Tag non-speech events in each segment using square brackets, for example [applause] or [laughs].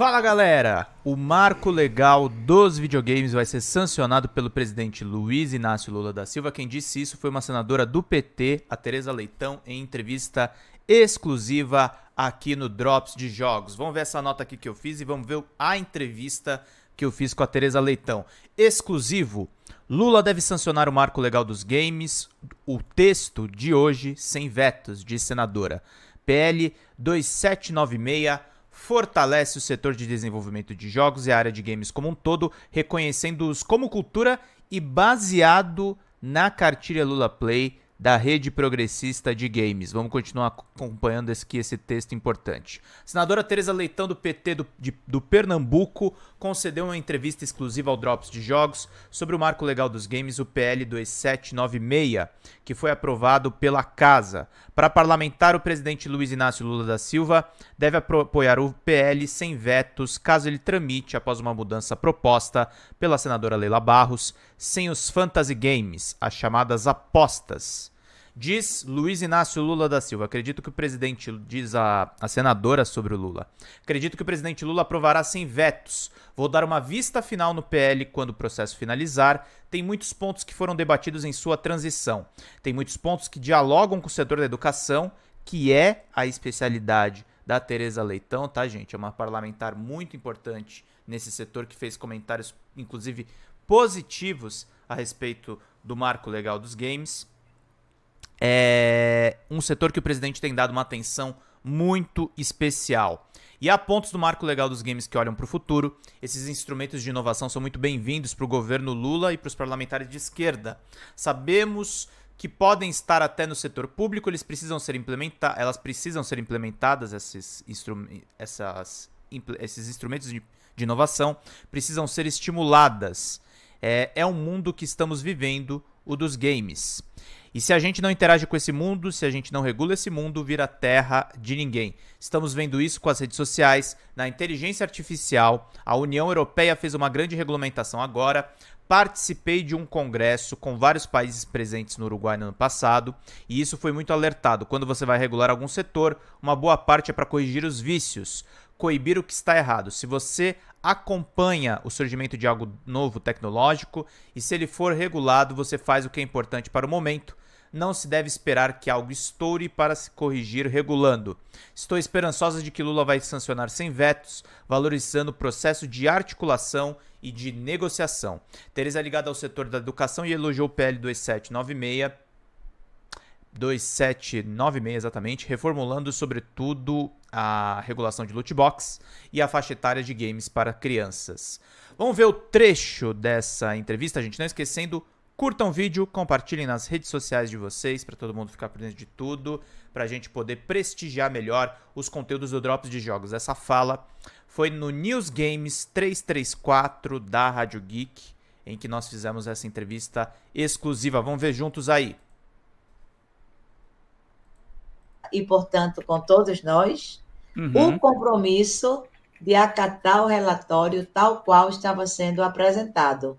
Fala galera! O marco legal dos videogames vai ser sancionado pelo presidente Luiz Inácio Lula da Silva. Quem disse isso foi uma senadora do PT, a Tereza Leitão, em entrevista exclusiva aqui no Drops de Jogos. Vamos ver essa nota aqui que eu fiz e vamos ver a entrevista que eu fiz com a Tereza Leitão. Exclusivo. Lula deve sancionar o marco legal dos games. O texto de hoje sem vetos, disse senadora. PL 2796 fortalece o setor de desenvolvimento de jogos e a área de games como um todo, reconhecendo-os como cultura e baseado na cartilha Lula Play da Rede Progressista de Games. Vamos continuar acompanhando aqui esse texto importante. senadora Tereza Leitão, do PT do, de, do Pernambuco, concedeu uma entrevista exclusiva ao Drops de Jogos sobre o marco legal dos games, o PL 2796, que foi aprovado pela Casa. Para parlamentar, o presidente Luiz Inácio Lula da Silva deve apoiar o PL sem vetos, caso ele tramite após uma mudança proposta pela senadora Leila Barros, sem os fantasy games, as chamadas apostas. Diz Luiz Inácio Lula da Silva: Acredito que o presidente, diz a, a senadora sobre o Lula, acredito que o presidente Lula aprovará sem vetos. Vou dar uma vista final no PL quando o processo finalizar. Tem muitos pontos que foram debatidos em sua transição. Tem muitos pontos que dialogam com o setor da educação, que é a especialidade da Tereza Leitão, tá, gente? É uma parlamentar muito importante nesse setor que fez comentários, inclusive, positivos a respeito do marco legal dos games é um setor que o presidente tem dado uma atenção muito especial. E há pontos do marco legal dos games que olham para o futuro. Esses instrumentos de inovação são muito bem-vindos para o governo Lula e para os parlamentares de esquerda. Sabemos que podem estar até no setor público, eles precisam ser implementa elas precisam ser implementadas, esses, instru essas, esses instrumentos de, de, inovação precisam ser estimuladas. É, é um mundo que estamos vivendo, o dos games. E se a gente não interage com esse mundo, se a gente não regula esse mundo, vira terra de ninguém. Estamos vendo isso com as redes sociais, na inteligência artificial. A União Europeia fez uma grande regulamentação agora. Participei de um congresso com vários países presentes no Uruguai no ano passado, e isso foi muito alertado. Quando você vai regular algum setor, uma boa parte é para corrigir os vícios coibir o que está errado. Se você acompanha o surgimento de algo novo tecnológico e se ele for regulado, você faz o que é importante para o momento. Não se deve esperar que algo estoure para se corrigir regulando. Estou esperançosa de que Lula vai sancionar sem vetos, valorizando o processo de articulação e de negociação. Teresa é ligada ao setor da educação e elogiou o PL 2796 2796 exatamente, reformulando sobretudo a regulação de loot box e a faixa etária de games para crianças. Vamos ver o trecho dessa entrevista, gente, não esquecendo, curtam o vídeo, compartilhem nas redes sociais de vocês para todo mundo ficar por dentro de tudo, para a gente poder prestigiar melhor os conteúdos do Drops de Jogos. Essa fala foi no News Games 334 da Rádio Geek, em que nós fizemos essa entrevista exclusiva. Vamos ver juntos aí e, portanto, com todos nós, uhum. o compromisso de acatar o relatório tal qual estava sendo apresentado,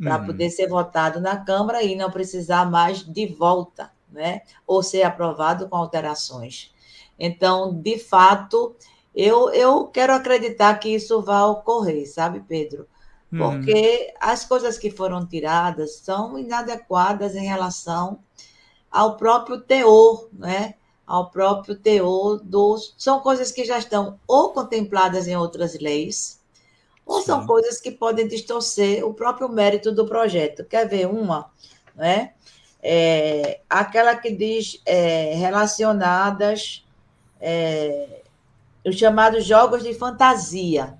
para uhum. poder ser votado na Câmara e não precisar mais de volta, né? ou ser aprovado com alterações. Então, de fato, eu, eu quero acreditar que isso vai ocorrer, sabe, Pedro? Uhum. Porque uhum. as coisas que foram tiradas são inadequadas em relação ao próprio teor, né? ao próprio teor dos. São coisas que já estão ou contempladas em outras leis, ou Sim. são coisas que podem distorcer o próprio mérito do projeto. Quer ver uma? Né? É, aquela que diz é, relacionadas é, os chamados jogos de fantasia.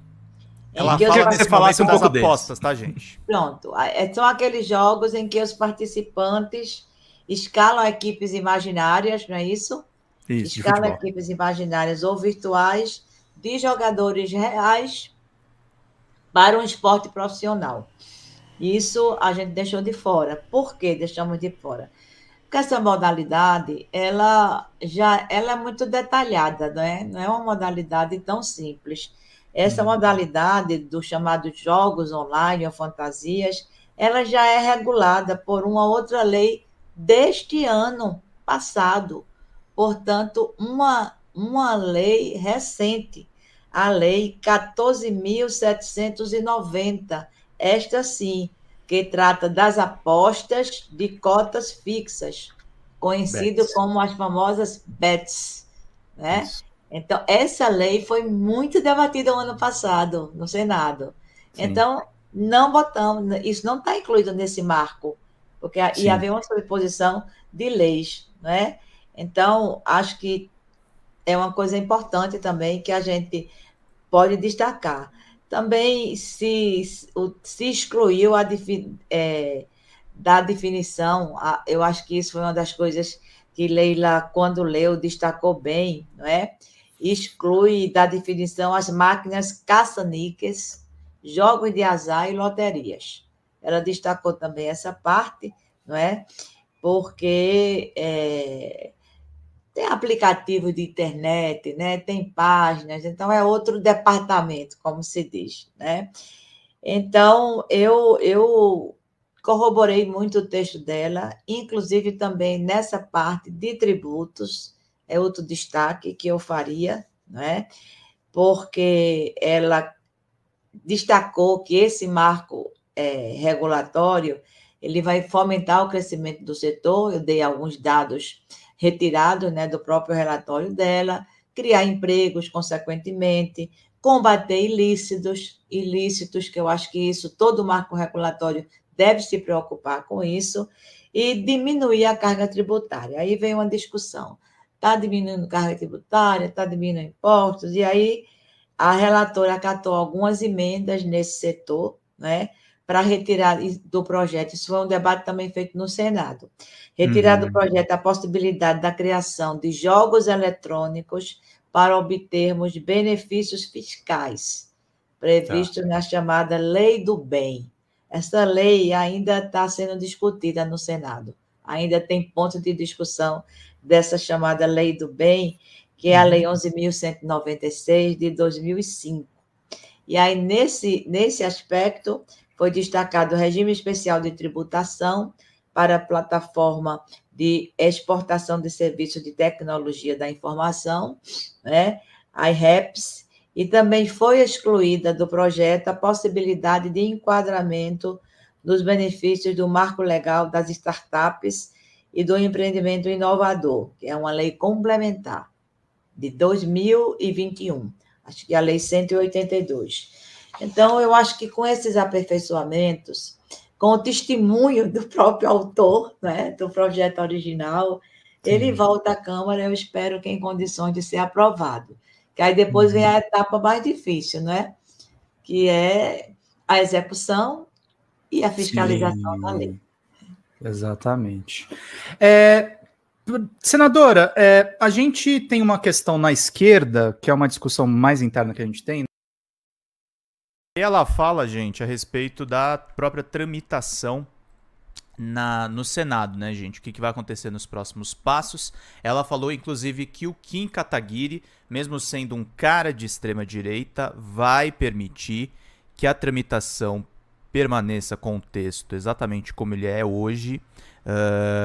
Ela que fala nesse falasse um pouco apostas, tá, gente? Pronto. É, são aqueles jogos em que os participantes escalam equipes imaginárias, não é isso? Isso, escala equipes imaginárias ou virtuais de jogadores reais para um esporte profissional. Isso a gente deixou de fora. Por que deixamos de fora? Porque essa modalidade, ela já ela é muito detalhada, não é? Não é uma modalidade tão simples. Essa hum. modalidade dos chamados jogos online ou fantasias, ela já é regulada por uma outra lei deste ano passado, portanto, uma, uma lei recente, a Lei 14.790, esta sim, que trata das apostas de cotas fixas, conhecido bets. como as famosas BETs. Né? Então, essa lei foi muito debatida no ano passado no Senado. Sim. Então, não botamos, isso não está incluído nesse marco, porque Sim. ia haver uma sobreposição de leis, não é? Então, acho que é uma coisa importante também que a gente pode destacar. Também se, se excluiu a, é, da definição, eu acho que isso foi uma das coisas que Leila, quando leu, destacou bem, não é? Exclui da definição as máquinas caça-níqueis, jogos de azar e loterias. Ela destacou também essa parte, não é? Porque é, tem aplicativo de internet, né? tem páginas, então é outro departamento, como se diz. Né? Então, eu, eu corroborei muito o texto dela, inclusive também nessa parte de tributos, é outro destaque que eu faria, né? porque ela destacou que esse marco é, regulatório ele vai fomentar o crescimento do setor. Eu dei alguns dados retirado né, do próprio relatório dela, criar empregos, consequentemente, combater ilícitos, ilícitos, que eu acho que isso, todo marco regulatório deve se preocupar com isso, e diminuir a carga tributária. Aí vem uma discussão. Está diminuindo carga tributária, está diminuindo impostos, e aí a relatora acatou algumas emendas nesse setor, né? para retirar do projeto, isso foi um debate também feito no Senado, retirar uhum. do projeto a possibilidade da criação de jogos eletrônicos para obtermos benefícios fiscais, previsto tá. na chamada Lei do Bem. Essa lei ainda está sendo discutida no Senado, ainda tem ponto de discussão dessa chamada Lei do Bem, que é a Lei 11.196 uhum. de 2005. E aí, nesse, nesse aspecto, foi destacado o regime especial de tributação para a plataforma de exportação de serviços de tecnologia da informação, né, a IREPS, e também foi excluída do projeto a possibilidade de enquadramento dos benefícios do marco legal das startups e do empreendimento inovador, que é uma lei complementar de 2021, acho que é a lei 182. Então, eu acho que com esses aperfeiçoamentos, com o testemunho do próprio autor né, do projeto original, ele volta à Câmara, eu espero que em condições de ser aprovado. Que aí depois vem a uhum. etapa mais difícil, né? Que é a execução e a fiscalização Sim, da lei. Exatamente. É, senadora, é, a gente tem uma questão na esquerda, que é uma discussão mais interna que a gente tem, ela fala, gente, a respeito da própria tramitação na, no Senado, né, gente? O que, que, vai acontecer nos próximos passos? Ela falou, inclusive, que o Kim Kataguiri, mesmo sendo um cara de extrema direita, vai permitir que a tramitação permaneça com o texto exatamente como ele é hoje, uh,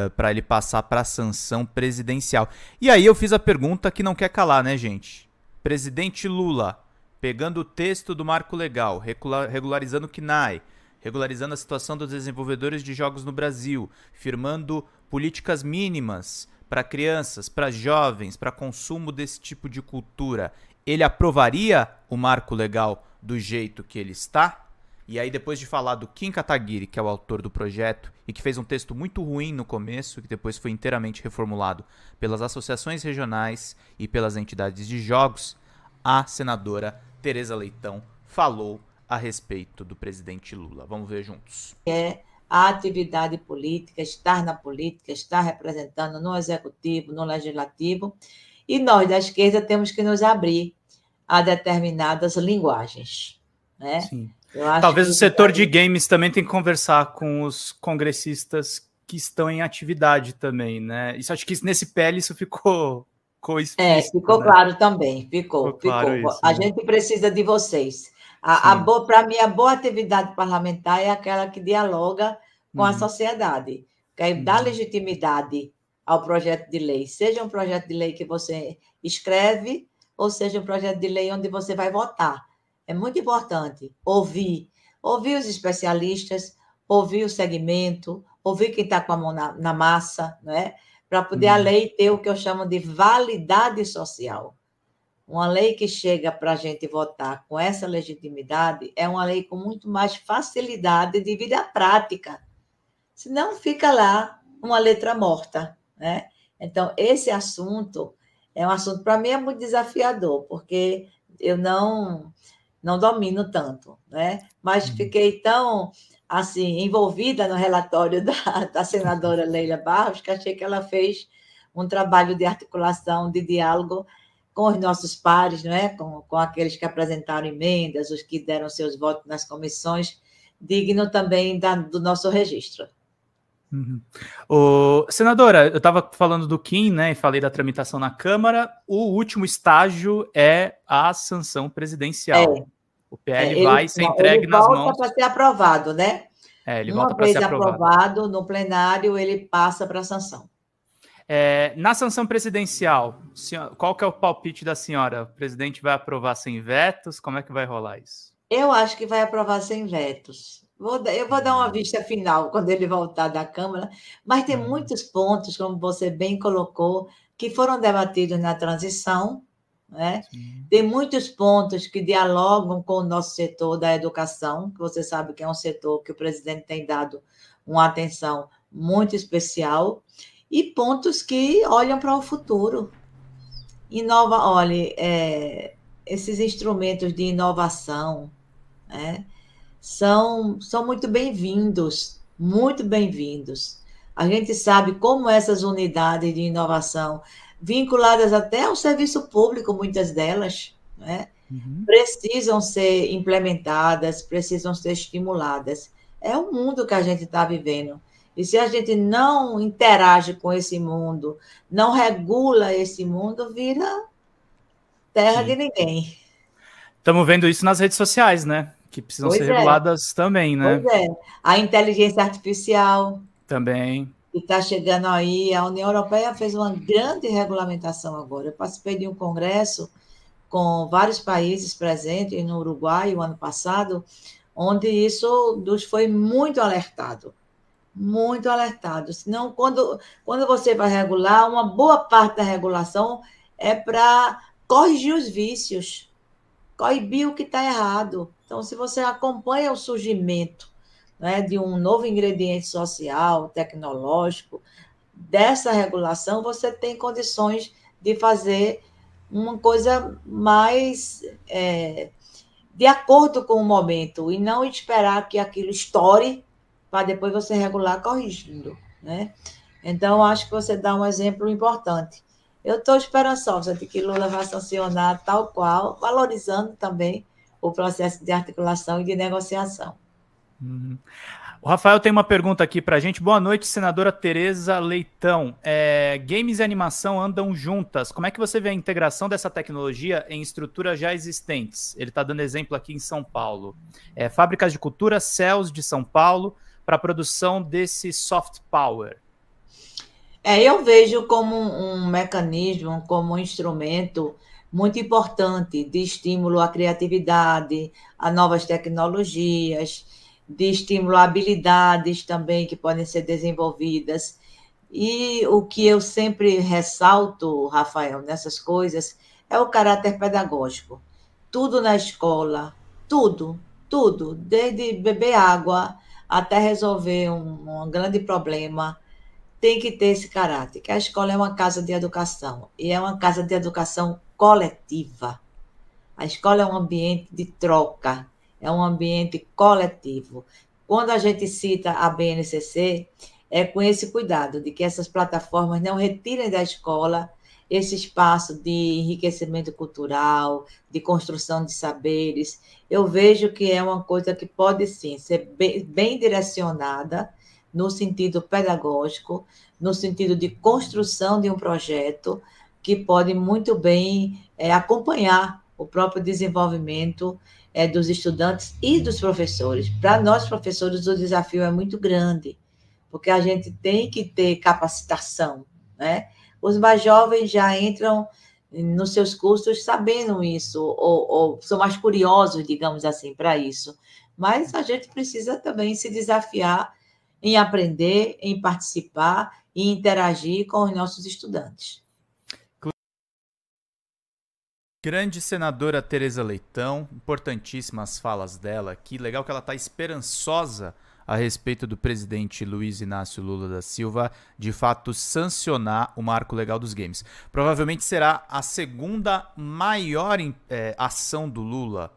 ah, para ele passar para sanção presidencial. E aí eu fiz a pergunta que não quer calar, né, gente? Presidente Lula pegando o texto do marco legal, regularizando o KNAI regularizando a situação dos desenvolvedores de jogos no Brasil, firmando políticas mínimas para crianças, para jovens, para consumo desse tipo de cultura. Ele aprovaria o marco legal do jeito que ele está? E aí, depois de falar do Kim Kataguiri, que é o autor do projeto e que fez um texto muito ruim no começo, que depois foi inteiramente reformulado pelas associações regionais e pelas entidades de jogos, a senadora Tereza Leitão falou a respeito do presidente Lula. Vamos ver juntos. É a atividade política, estar na política, estar representando no executivo, no legislativo, e nós da esquerda temos que nos abrir a determinadas linguagens, né? Sim. Talvez o setor de games também tem que conversar com os congressistas que estão em atividade também, né? Isso acho que nesse pele isso ficou ficou é, explícito. É, ficou né? claro também, ficou, ficou. ficou. Claro Isso, a né? gente precisa de vocês. A, a Para mim, a boa atividade parlamentar é aquela que dialoga com a uhum. sociedade, que dá uhum. legitimidade ao projeto de lei, seja um projeto de lei que você escreve ou seja um projeto de lei onde você vai votar. É muito importante ouvir, ouvir os especialistas, ouvir o segmento, ouvir quem está com a mão na, na massa, não é? para poder a uhum. lei ter o que eu chamo de validade social. Uma lei que chega para a gente votar com essa legitimidade é uma lei com muito mais facilidade de vida prática. Senão fica lá uma letra morta, né? Então, esse assunto é um assunto para mim é muito desafiador, porque eu não não domino tanto, né? Mas uhum. fiquei tão assim, envolvida no relatório [laughs] da, da senadora Leila Barros, que achei que ela fez um trabalho de articulação, de diálogo com os nossos pares, não é? com, com aqueles que apresentaram emendas, os que deram seus votos nas comissões, digno também da, do nosso registro. Uhum. O, senadora, eu estava falando do Kim, né? E falei da tramitação na Câmara. O último estágio é a sanção presidencial. É. O PL é, vai ele, ser entregue nas mãos. Ele volta para ser aprovado, né? É, ele Uma volta para ser aprovado. aprovado no plenário, ele passa para a sanção. É, na sanção presidencial, qual que é o palpite da senhora? O presidente vai aprovar sem vetos? Como é que vai rolar isso? Eu acho que vai aprovar sem vetos. Vou, eu vou dar uma hum. vista final [laughs] quando ele voltar da Câmara, mas tem hum. muitos pontos, como você bem colocou, que foram debatidos na transição né? Tem muitos pontos que dialogam com o nosso setor da educação, que você sabe que é um setor que o presidente tem dado uma atenção muito especial, e pontos que olham para o futuro. Inova, olha, é, esses instrumentos de inovação né, são, são muito bem-vindos, muito bem-vindos. A gente sabe como essas unidades de inovação vinculadas até ao serviço público, muitas delas, né? Uhum. precisam ser implementadas, precisam ser estimuladas. É o mundo que a gente está vivendo. E se a gente não interage com esse mundo, não regula esse mundo, vira terra Sim. de ninguém. Estamos vendo isso nas redes sociais, né? Que precisam pois ser é. reguladas também, né? Pois é. A inteligência artificial. Também que está chegando aí. A União Europeia fez uma grande regulamentação agora. Eu participei de um congresso com vários países presentes no Uruguai o ano passado, onde isso nos foi muito alertado. Muito alertado. Senão, quando, quando você vai regular, uma boa parte da regulação é para corrigir os vícios, coibir o que está errado. Então, se você acompanha o surgimento né, de um novo ingrediente social, tecnológico, dessa regulação, você tem condições de fazer uma coisa mais é, de acordo com o momento e não esperar que aquilo estoure para depois você regular corrigindo, né? Então, acho que você dá um exemplo importante. Eu estou esperançosa de que Lula vai sancionar tal qual, valorizando também o processo de articulação e de negociação. Uhum. O Rafael tem uma pergunta aqui para a gente. Boa noite, senadora Tereza Leitão. É, games e animação andam juntas. Como é que você vê a integração dessa tecnologia em estruturas já existentes? Ele está dando exemplo aqui em São Paulo. É, fábricas de cultura, CELS de São Paulo, para a produção desse soft power. É, eu vejo como um mecanismo, como um instrumento muito importante de estímulo à criatividade, a novas tecnologias, de estimular habilidades também que podem ser desenvolvidas. E o que eu sempre ressalto, Rafael, nessas coisas, é o caráter pedagógico. Tudo na escola, tudo, tudo, desde beber água até resolver um, um grande problema, tem que ter esse caráter. Que a escola é uma casa de educação e é uma casa de educação coletiva. A escola é um ambiente de troca, é um ambiente coletivo. Quando a gente cita a BNCC, é com esse cuidado de que essas plataformas não retirem da escola esse espaço de enriquecimento cultural, de construção de saberes. Eu vejo que é uma coisa que pode sim ser bem, bem direcionada no sentido pedagógico, no sentido de construção de um projeto que pode muito bem é, acompanhar o próprio desenvolvimento é, dos estudantes e dos professores. Para nós, professores, o desafio é muito grande, porque a gente tem que ter capacitação. Né? Os mais jovens já entram nos seus cursos sabendo isso, ou, ou são mais curiosos, digamos assim, para isso. Mas a gente precisa também se desafiar em aprender, em participar e interagir com os nossos estudantes. Grande senadora Tereza Leitão, importantíssimas falas dela aqui. Legal que ela está esperançosa a respeito do presidente Luiz Inácio Lula da Silva de fato sancionar o marco legal dos games. Provavelmente será a segunda maior é, ação do Lula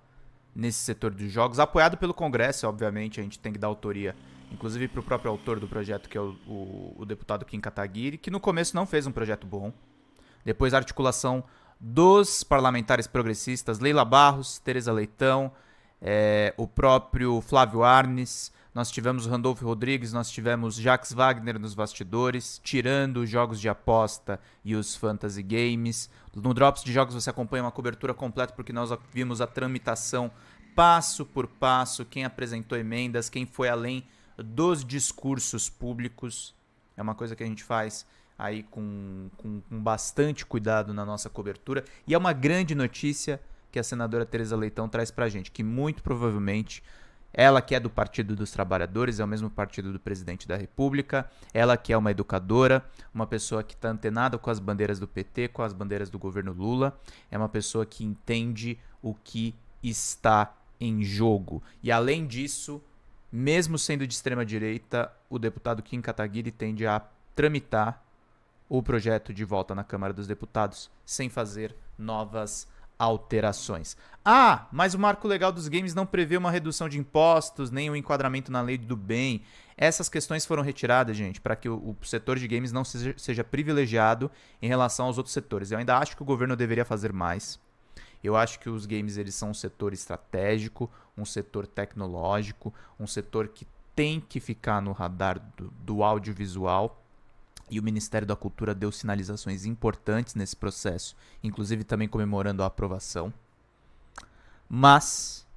nesse setor dos jogos, apoiado pelo Congresso, obviamente, a gente tem que dar autoria inclusive para o próprio autor do projeto, que é o, o, o deputado Kim Kataguiri, que no começo não fez um projeto bom. Depois a articulação dos parlamentares progressistas Leila Barros, Tereza Leitão, é, o próprio Flávio Arnes, nós tivemos Randolfo Rodrigues, nós tivemos Jax Wagner nos bastidores, tirando os jogos de aposta e os fantasy games. No Drops de Jogos você acompanha uma cobertura completa porque nós vimos a tramitação passo por passo, quem apresentou emendas, quem foi além dos discursos públicos. É uma coisa que a gente faz aí com, com, com bastante cuidado na nossa cobertura. E é uma grande notícia que a senadora Tereza Leitão traz para gente, que muito provavelmente ela que é do Partido dos Trabalhadores, é o mesmo partido do presidente da República, ela que é uma educadora, uma pessoa que está antenada com as bandeiras do PT, com as bandeiras do governo Lula, é uma pessoa que entende o que está em jogo. E além disso, mesmo sendo de extrema direita, o deputado Kim Kataguiri tende a tramitar o projeto de volta na Câmara dos Deputados sem fazer novas alterações. Ah, mas o marco legal dos games não prevê uma redução de impostos, nem o um enquadramento na lei do bem. Essas questões foram retiradas, gente, para que o, o, setor de games não seja, seja privilegiado em relação aos outros setores. Eu ainda acho que o governo deveria fazer mais. Eu acho que os games eles são um setor estratégico, um setor tecnológico, um setor que tem que ficar no radar do, do audiovisual e o Ministério da Cultura deu sinalizações importantes nesse processo, inclusive também comemorando a aprovação. Mas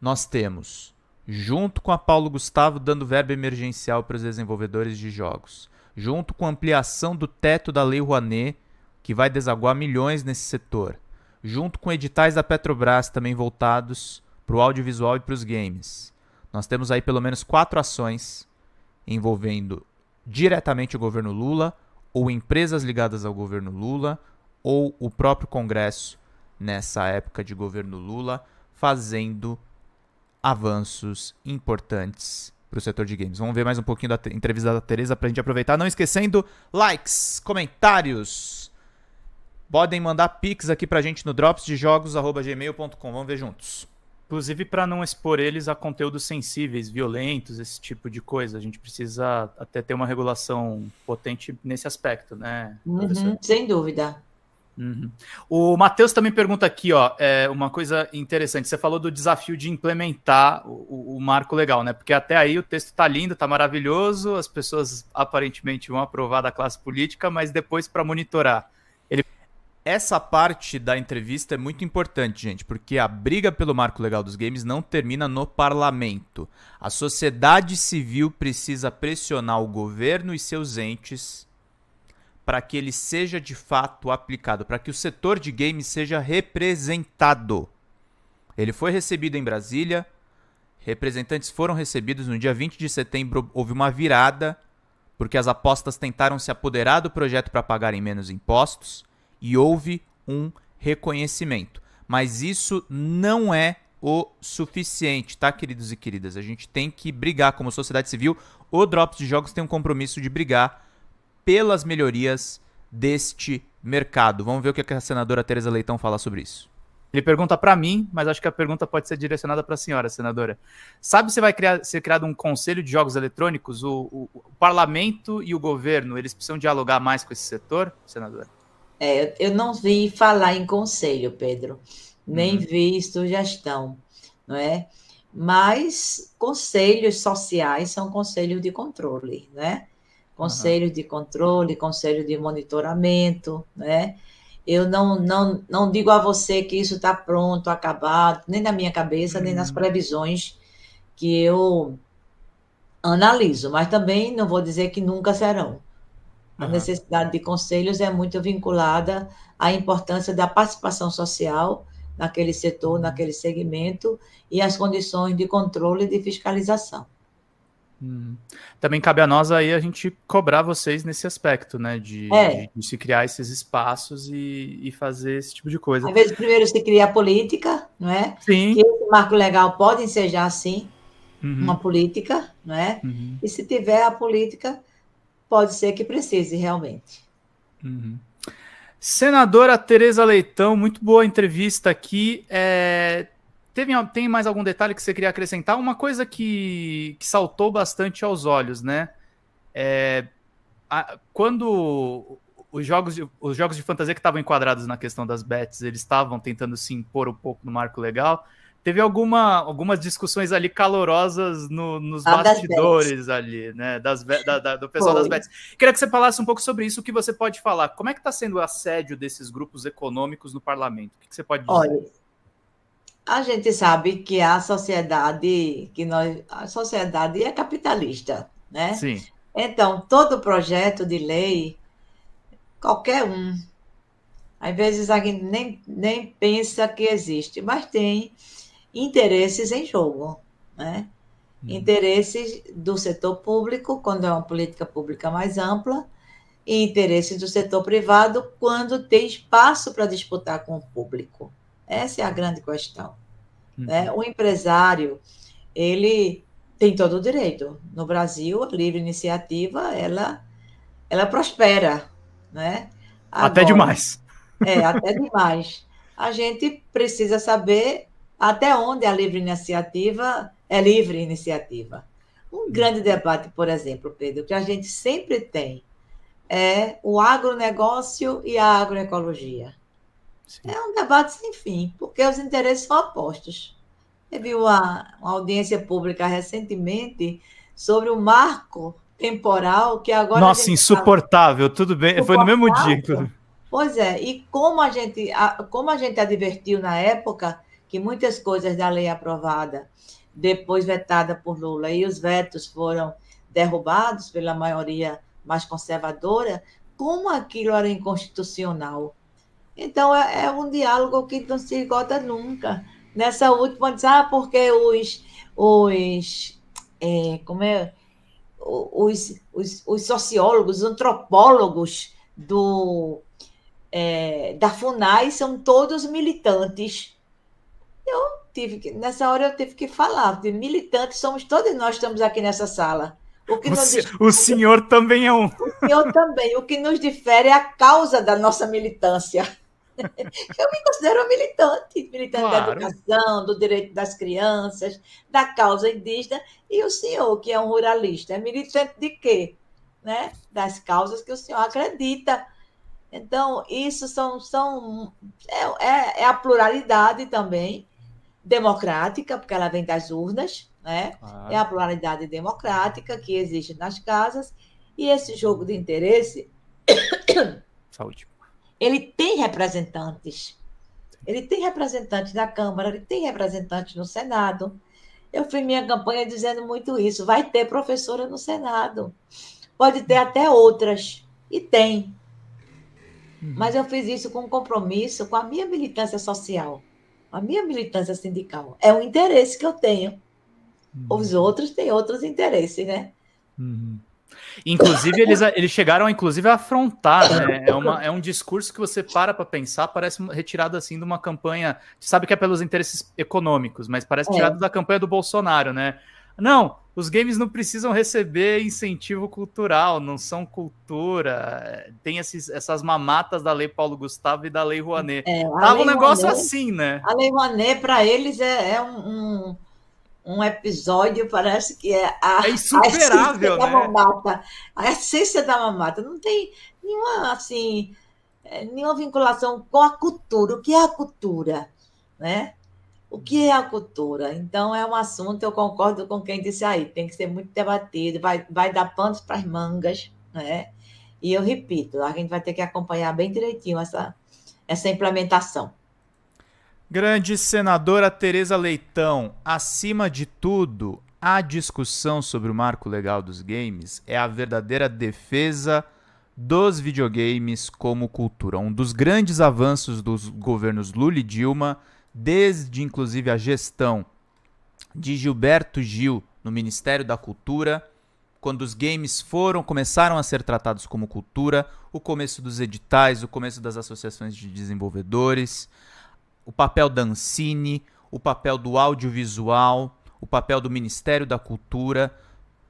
nós temos, junto com a Paulo Gustavo dando verba emergencial para os desenvolvedores de jogos, junto com a ampliação do teto da Lei Rouanet, que vai desaguar milhões nesse setor, junto com editais da Petrobras também voltados para o audiovisual e para os games. Nós temos aí pelo menos quatro ações envolvendo diretamente o governo Lula, ou empresas ligadas ao governo Lula, ou o próprio Congresso, nessa época de governo Lula, fazendo avanços importantes para o setor de games. Vamos ver mais um pouquinho da entrevista da Tereza para a gente aproveitar. Não esquecendo, likes, comentários. Podem mandar pics aqui para a gente no drops de Vamos ver juntos. Inclusive para não expor eles a conteúdos sensíveis, violentos, esse tipo de coisa. A gente precisa até ter uma regulação potente nesse aspecto, né? Uhum, sem dúvida. Uhum. O Matheus também pergunta aqui, ó, é uma coisa interessante. Você falou do desafio de implementar o, o marco legal, né? Porque até aí o texto está lindo, está maravilhoso, as pessoas aparentemente vão aprovar da classe política, mas depois para monitorar essa parte da entrevista é muito importante, gente, porque a briga pelo marco legal dos games não termina no parlamento. A sociedade civil precisa pressionar o governo e seus entes para que ele seja de fato aplicado, para que o setor de games seja representado. Ele foi recebido em Brasília, representantes foram recebidos no dia 20 de setembro, houve uma virada, porque as apostas tentaram se apoderar do projeto para pagarem menos impostos e houve um reconhecimento. Mas isso não é o suficiente, tá, queridos e queridas? A gente tem que brigar como sociedade civil. O Drops de Jogos tem um compromisso de brigar pelas melhorias deste mercado. Vamos ver o que é a senadora Tereza Leitão fala sobre isso. Ele pergunta para mim, mas acho que a pergunta pode ser direcionada para a senhora, senadora. Sabe se vai criar, ser criado um conselho de jogos eletrônicos? O, o, o parlamento e o governo, eles precisam dialogar mais com esse setor, senadora? É, eu não vi falar em conselho, Pedro, nem uhum. vi sugestão, não é? Mas conselhos sociais são conselhos de controle, né? Conselhos uhum. de controle, conselho de monitoramento, né? Eu não, não, não digo a você que isso está pronto, acabado, nem na minha cabeça, uhum. nem nas uhum. previsões que eu analiso, mas também não vou dizer que nunca serão, a necessidade de conselhos é muito vinculada à importância da participação social naquele setor, uhum. naquele segmento e às condições de controle e de fiscalização. Hum. Também cabe a nós aí a gente cobrar vocês nesse aspecto, né? De, é. de, de se criar esses espaços e, e, fazer esse tipo de coisa. Às vezes, primeiro se cria a política, não é? Sim. Que o marco legal pode ensejar, sim, uhum. uma política, não é? Uhum. E se tiver a política, pode ser que precise realmente. Uhum. Senadora Tereza Leitão, muito boa entrevista aqui. É, teve, tem mais algum detalhe que você queria acrescentar? Uma coisa que, que saltou bastante aos olhos, né? É, a, quando os jogos, de, os jogos de fantasia que estavam enquadrados na questão das bets, eles estavam tentando se impor um pouco no marco legal teve alguma, algumas discussões ali calorosas no, nos ah, bastidores ali, né? Das, da, da, do pessoal Foi. das bets. Queria que você falasse um pouco sobre isso, o que você pode falar. Como é que está sendo o assédio desses grupos econômicos no parlamento? O que, que você pode dizer? Olha, a gente sabe que a sociedade, que nós, a sociedade é capitalista, né? Sim. Então, todo projeto de lei, qualquer um, às vezes a gente nem, nem pensa que existe, mas tem interesses em jogo, né? Uhum. Interesses do setor público, quando é uma política pública mais ampla, e interesses do setor privado, quando tem espaço para disputar com o público. Essa é a grande questão. Uhum. Né? O empresário, ele tem todo o direito. No Brasil, a livre iniciativa, ela, ela prospera, né? Agora, até demais. É, até demais. A gente precisa saber até onde a livre iniciativa é livre iniciativa. Um hum. grande debate, por exemplo, Pedro, que a gente sempre tem é o agronegócio e a agroecologia. Sim. É um debate sem fim, porque os interesses são opostos. Teve uma, uma audiência pública recentemente sobre o marco temporal que agora. Nossa, tá insuportável, tudo bem. Foi no mesmo dia. Pois é, e como a gente, como a gente advertiu na época, que muitas coisas da lei é aprovada, depois vetada por Lula, e os vetos foram derrubados pela maioria mais conservadora, como aquilo era inconstitucional. Então, é, é um diálogo que não se esgota nunca. Nessa última, diz, ah, porque os, os é, como é, os, os, os sociólogos, os antropólogos do, é, da FUNAI são todos militantes. Eu tive que, nessa hora eu tive que falar, de militantes somos todos nós estamos aqui nessa sala. O, que o, nos se, o senhor também é um. O senhor também. O que nos difere é a causa da nossa militância. Eu me considero militante, militante claro. da educação, do direito das crianças, da causa indígena, e o senhor, que é um ruralista, é militante de quê? Né? Das causas que o senhor acredita. Então, isso são, são é, é, é a pluralidade também, democrática, porque ela vem das urnas, né? É a pluralidade democrática que existe nas casas e esse jogo de interesse [coughs] saúde. Ele tem representantes. Ele tem representantes na Câmara, ele tem representantes no Senado. Eu fiz minha campanha dizendo muito isso. Vai ter professora no Senado. Pode ter até outras. E tem. Uhum. Mas eu fiz isso com compromisso com a minha militância social a minha militância sindical é um interesse que eu tenho. Uhum. Os outros têm outros interesses, né? Uhum. Inclusive, eles, eles chegaram, inclusive, a afrontar, né? É, uma, é um discurso que você para para pensar, parece retirado, assim, de uma campanha... Sabe que é pelos interesses econômicos, mas parece é. tirado da campanha do Bolsonaro, né? Não, os games não precisam receber incentivo cultural, não são cultura. Tem esses, essas mamatas da Lei Paulo Gustavo e da Lei Rouanet. É, Tava um negócio Rouanet, assim, né? A Lei Rouanet, para eles, é, é um, um, um, episódio, parece que é a, é insuperável, a essência né? da mamata. A essência da mamata. Não tem nenhuma, assim, é, nenhuma vinculação com a cultura. O que é a cultura? Né? O que é a cultura? Então, é um assunto, eu concordo com quem disse aí, tem que ser muito debatido, vai, vai dar panos para as mangas, né? E eu repito, a gente vai ter que acompanhar bem direitinho essa, essa implementação. Grande senadora Tereza Leitão, acima de tudo, a discussão sobre o marco legal dos games é a verdadeira defesa dos videogames como cultura. Um dos grandes avanços dos governos Lula e Dilma desde inclusive a gestão de Gilberto Gil no Ministério da Cultura, quando os games foram começaram a ser tratados como cultura, o começo dos editais, o começo das associações de desenvolvedores, o papel da Ancine, o papel do audiovisual, o papel do Ministério da Cultura,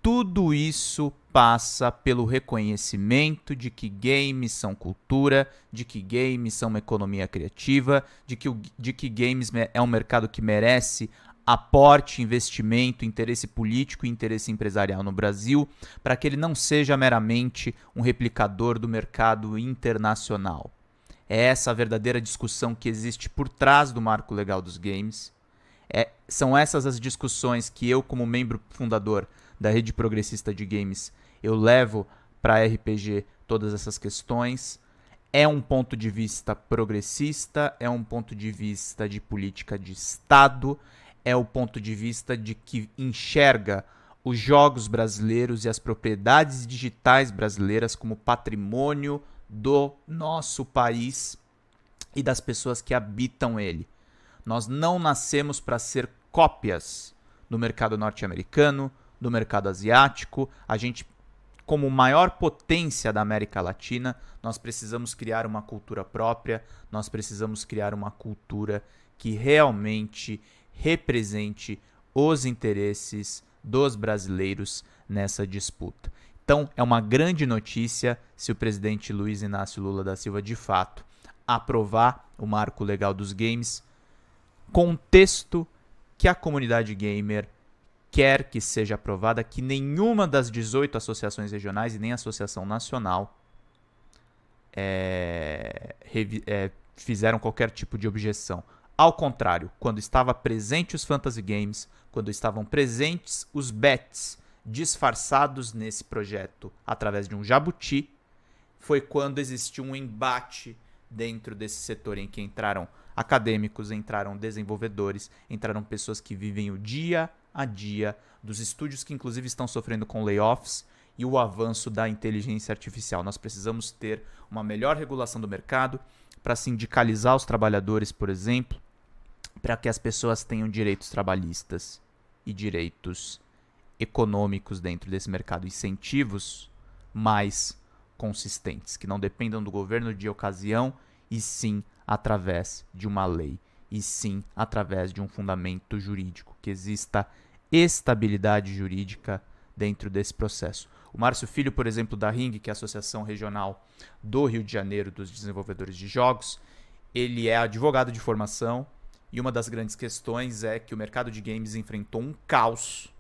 tudo isso passa pelo reconhecimento de que games são cultura, de que games são uma economia criativa, de que, o, de que games é um mercado que merece aporte, investimento, interesse político e interesse empresarial no Brasil, para que ele não seja meramente um replicador do mercado internacional. É essa a verdadeira discussão que existe por trás do marco legal dos games. É, são essas as discussões que eu, como membro fundador, da rede progressista de games, eu levo para RPG todas essas questões. É um ponto de vista progressista, é um ponto de vista de política de Estado, é o ponto de vista de que enxerga os jogos brasileiros e as propriedades digitais brasileiras como patrimônio do nosso país e das pessoas que habitam ele. Nós não nascemos para ser cópias do mercado norte-americano, do mercado asiático. A gente, como maior potência da América Latina, nós precisamos criar uma cultura própria, nós precisamos criar uma cultura que realmente represente os interesses dos brasileiros nessa disputa. Então, é uma grande notícia se o presidente Luiz Inácio Lula da Silva de fato aprovar o marco legal dos games, contexto que a comunidade gamer quer que seja aprovada que nenhuma das 18 associações regionais e nem a Associação Nacional é, é, fizeram qualquer tipo de objeção. Ao contrário, quando estava presente os Fantasy Games, quando estavam presentes os bets disfarçados nesse projeto através de um jabuti, foi quando existiu um embate dentro desse setor em que entraram acadêmicos, entraram desenvolvedores, entraram pessoas que vivem o dia a dia dos estúdios que, inclusive, estão sofrendo com layoffs e o avanço da inteligência artificial. Nós precisamos ter uma melhor regulação do mercado para sindicalizar os trabalhadores, por exemplo, para que as pessoas tenham direitos trabalhistas e direitos econômicos dentro desse mercado, incentivos mais consistentes, que não dependam do governo de ocasião e sim através de uma lei e sim através de um fundamento jurídico, que exista estabilidade jurídica dentro desse processo. O Márcio Filho, por exemplo, da Ring, que é a Associação Regional do Rio de Janeiro dos Desenvolvedores de Jogos, ele é advogado de formação e uma das grandes questões é que o mercado de games enfrentou um caos.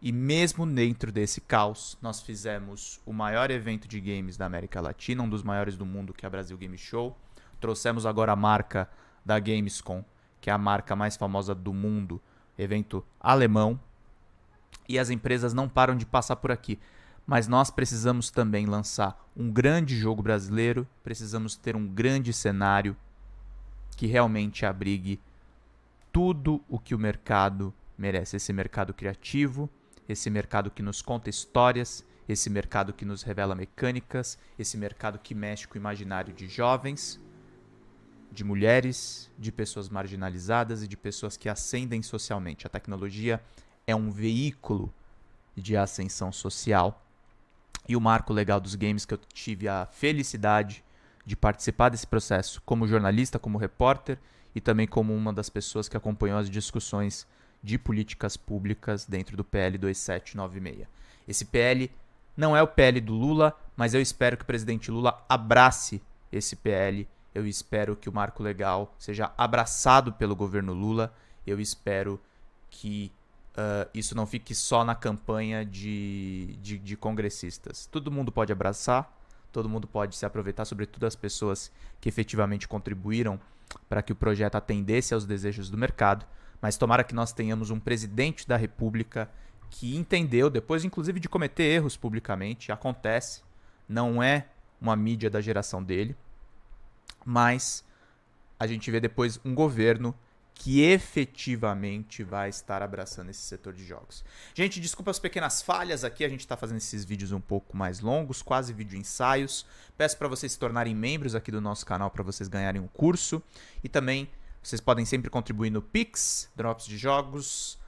E mesmo dentro desse caos, nós fizemos o maior evento de games da América Latina, um dos maiores do mundo, que é a Brasil Game Show. Trouxemos agora a marca da Gamescom, que é a marca mais famosa do mundo, evento alemão. E as empresas não param de passar por aqui. Mas nós precisamos também lançar um grande jogo brasileiro, precisamos ter um grande cenário que realmente abrigue tudo o que o mercado merece. Esse mercado criativo, esse mercado que nos conta histórias, esse mercado que nos revela mecânicas, esse mercado que mexe com o imaginário de jovens de mulheres, de pessoas marginalizadas e de pessoas que ascendem socialmente. A tecnologia é um veículo de ascensão social. E o marco legal dos games que eu tive a felicidade de participar desse processo como jornalista, como repórter e também como uma das pessoas que acompanhou as discussões de políticas públicas dentro do PL 2796. Esse PL não é o PL do Lula, mas eu espero que o presidente Lula abrace esse PL eu espero que o marco legal seja abraçado pelo governo Lula. Eu espero que uh, isso não fique só na campanha de, de, de congressistas. Todo mundo pode abraçar, todo mundo pode se aproveitar, sobretudo as pessoas que efetivamente contribuíram para que o projeto atendesse aos desejos do mercado. Mas tomara que nós tenhamos um presidente da República que entendeu, depois inclusive de cometer erros publicamente, acontece, não é uma mídia da geração dele, mas a gente vê depois um governo que efetivamente vai estar abraçando esse setor de jogos. Gente, desculpa as pequenas falhas aqui, a gente está fazendo esses vídeos um pouco mais longos, quase vídeo ensaios. Peço para vocês se tornarem membros aqui do nosso canal para vocês ganharem um curso e também vocês podem sempre contribuir no Pix, drops de jogos,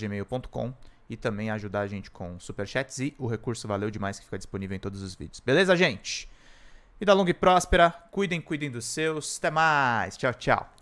gmail.com e também ajudar a gente com superchats e o recurso valeu demais que fica disponível em todos os vídeos. Beleza, gente? Vida longa e próspera. Cuidem, cuidem dos seus. Até mais. Tchau, tchau.